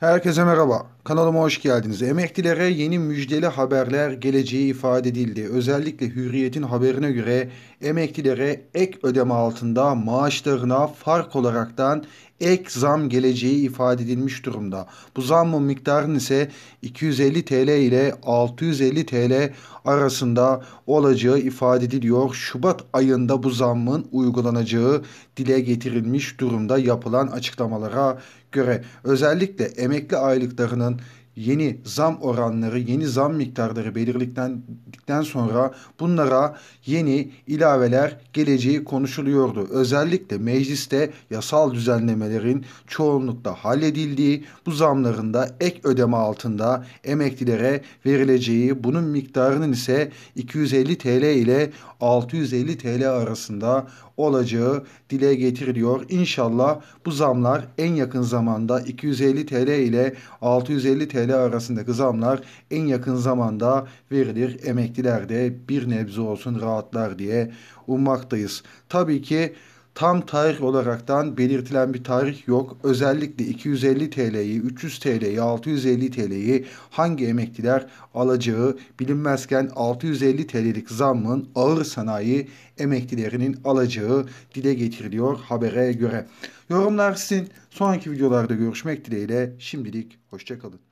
Herkese merhaba. Kanalıma hoş geldiniz. Emeklilere yeni müjdeli haberler geleceği ifade edildi. Özellikle Hürriyet'in haberine göre emeklilere ek ödeme altında maaşlarına fark olaraktan ek zam geleceği ifade edilmiş durumda. Bu zamın miktarının ise 250 TL ile 650 TL arasında olacağı ifade ediliyor. Şubat ayında bu zammın uygulanacağı dile getirilmiş durumda yapılan açıklamalara göre özellikle emekli aylıklarının yeni zam oranları, yeni zam miktarları belirlendikten sonra bunlara yeni ilaveler geleceği konuşuluyordu. Özellikle mecliste yasal düzenlemelerin çoğunlukla halledildiği, bu zamların da ek ödeme altında emeklilere verileceği, bunun miktarının ise 250 TL ile 650 TL arasında olacağı dile getiriliyor. İnşallah bu zamlar en yakın zamanda 250 TL ile 650 TL arasındaki zamlar en yakın zamanda verilir. Emekliler de bir nebze olsun rahatlar diye ummaktayız. Tabii ki tam tarih olaraktan belirtilen bir tarih yok. Özellikle 250 TL'yi, 300 TL'yi, 650 TL'yi hangi emekliler alacağı bilinmezken 650 TL'lik zammın ağır sanayi emeklilerinin alacağı dile getiriliyor habere göre. Yorumlar sizin. Sonraki videolarda görüşmek dileğiyle. Şimdilik hoşçakalın.